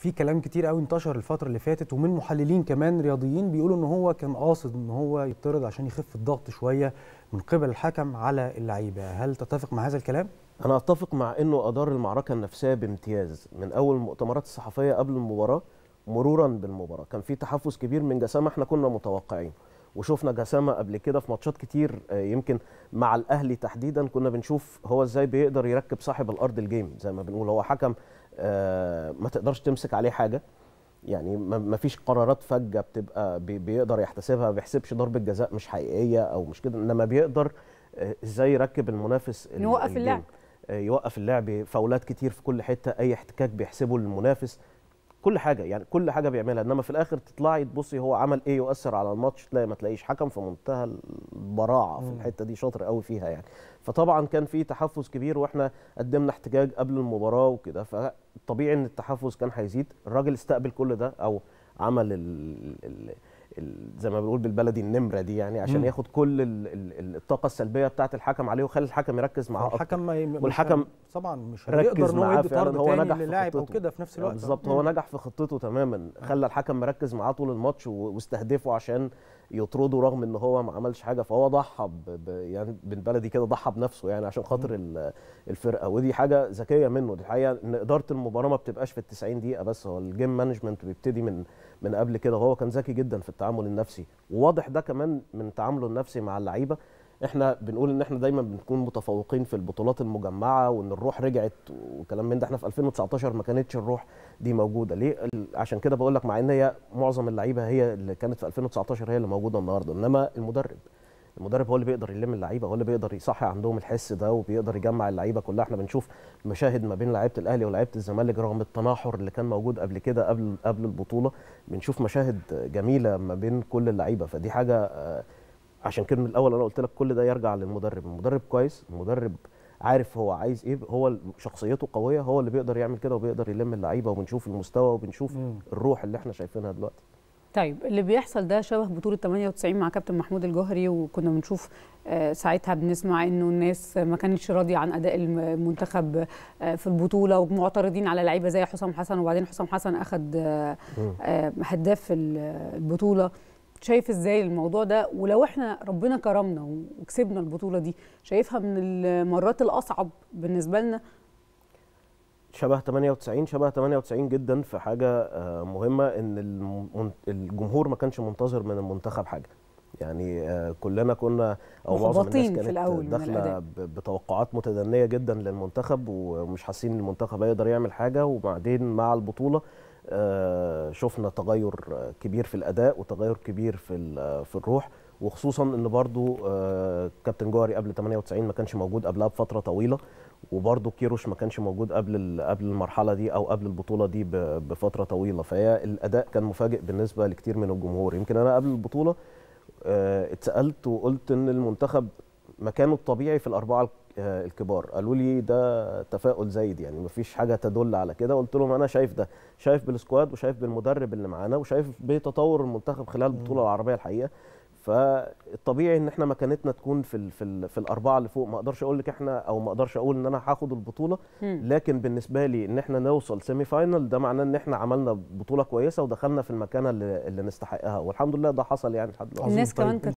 في كلام كتير قوي انتشر الفتره اللي فاتت ومن محللين كمان رياضيين بيقولوا ان هو كان قاصد ان هو يطرد عشان يخف الضغط شويه من قبل الحكم على اللعيبه هل تتفق مع هذا الكلام انا اتفق مع انه ادار المعركه النفسيه بامتياز من اول المؤتمرات الصحفيه قبل المباراه مرورا بالمباراه كان في تحفز كبير من جسامه احنا كنا متوقعين وشفنا جسامه قبل كده في ماتشات كتير آه، يمكن مع الاهلي تحديدا كنا بنشوف هو ازاي بيقدر يركب صاحب الارض الجيم زي ما بنقول هو حكم آه، ما تقدرش تمسك عليه حاجه يعني ما فيش قرارات فجه بتبقى بيقدر يحتسبها ما بيحسبش ضربه جزاء مش حقيقيه او مش كده انما بيقدر آه، ازاي يركب المنافس يوقف اللعب آه، يوقف اللعب فاولات كتير في كل حته اي احتكاك بيحسبه للمنافس كل حاجه يعني كل حاجه بيعملها انما في الاخر تطلعي تبصي هو عمل ايه يؤثر على الماتش تلاقي ما تلاقيش حكم في منتهى البراعه في الحته دي شاطر قوي فيها يعني فطبعا كان في تحفز كبير واحنا قدمنا احتجاج قبل المباراه وكده فطبيعي ان التحفز كان هيزيد الراجل استقبل كل ده او عمل ال ال زي ما بنقول بالبلدي النمره دي يعني عشان ياخد كل الطاقه السلبيه بتاعه الحكم عليه ويخلي الحكم يركز معاه الحكم والحكم طبعا مش هيقدر انه يدي طرد هو نجح للاعب او كده في نفس الوقت بالظبط هو نجح في خطته تماما خلى الحكم مركز معاه طول الماتش واستهدفه عشان يطرده رغم ان هو ما عملش حاجه فهو ضحى يعني بالبلدي كده ضحى بنفسه يعني عشان خاطر الفرقه ودي حاجه ذكيه منه دي الحقيقه ان اداره المباراه ما بتبقاش في ال 90 دقيقه بس هو الجيم مانجمنت بيبتدي من من قبل كده وهو كان ذكي جدا في التعامل النفسي وواضح ده كمان من تعامله النفسي مع اللعيبه احنا بنقول ان احنا دايما بنكون متفوقين في البطولات المجمعه وان الروح رجعت وكلام من ده احنا في 2019 ما كانتش الروح دي موجوده ليه عشان كده بقول لك مع ان هي معظم اللعيبه هي اللي كانت في 2019 هي اللي موجوده النهارده انما المدرب المدرب هو اللي بيقدر يلم اللعيبه هو اللي بيقدر يصحي عندهم الحس ده وبيقدر يجمع اللعيبه كلها احنا بنشوف مشاهد ما بين لعيبه الاهلي ولعيبه الزمالك رغم التناحر اللي كان موجود قبل كده قبل قبل البطوله بنشوف مشاهد جميله ما بين كل اللعيبه فدي حاجه آه، عشان كده من الاول انا قلت لك كل ده يرجع للمدرب المدرب كويس المدرب عارف هو عايز ايه هو شخصيته قويه هو اللي بيقدر يعمل كده وبيقدر يلم اللعيبه وبنشوف المستوى وبنشوف الروح اللي احنا شايفينها دلوقتي طيب اللي بيحصل ده شبه بطولة 98 مع كابتن محمود الجوهري وكنا بنشوف آه، ساعتها بنسمع انه الناس ما كانتش راضيه عن اداء المنتخب آه، في البطوله ومعترضين على لعيبه زي حسام حسن وبعدين حسام حسن اخذ آه، هداف البطوله شايف ازاي الموضوع ده ولو احنا ربنا كرمنا وكسبنا البطوله دي شايفها من المرات الاصعب بالنسبه لنا شبه 98 شبه 98 جدا في حاجه آه، مهمه ان الجمهور ما كانش منتظر من المنتخب حاجه يعني آه، كلنا كنا او معظم الناس كانت في الأول داخله بتوقعات متدنيه جدا للمنتخب ومش حاسين ان المنتخب هيقدر يعمل حاجه وبعدين مع البطوله آه، شفنا تغير كبير في الاداء وتغير كبير في في الروح وخصوصا ان برضو آه، كابتن جوهري قبل 98 ما كانش موجود قبلها بفتره طويله وبرضو كيروش ما كانش موجود قبل قبل المرحله دي او قبل البطوله دي بفتره طويله فهي الاداء كان مفاجئ بالنسبه لكتير من الجمهور يمكن انا قبل البطوله آه، اتسالت وقلت ان المنتخب مكانه الطبيعي في الاربعه آه، الكبار قالوا لي ده تفاؤل زايد يعني مفيش حاجه تدل على كده قلت لهم انا شايف ده شايف بالسكواد وشايف بالمدرب اللي معانا وشايف بتطور المنتخب خلال البطوله العربيه الحقيقه فالطبيعي ان احنا مكانتنا تكون في ال في, ال في الاربعه اللي فوق ما اقدرش اقول لك احنا او ما اقدرش اقول ان انا هاخد البطوله لكن بالنسبه لي ان احنا نوصل سيمي فاينل ده معناه ان احنا عملنا بطوله كويسه ودخلنا في المكانه اللي, اللي نستحقها والحمد لله ده حصل يعني لحد الناس كمان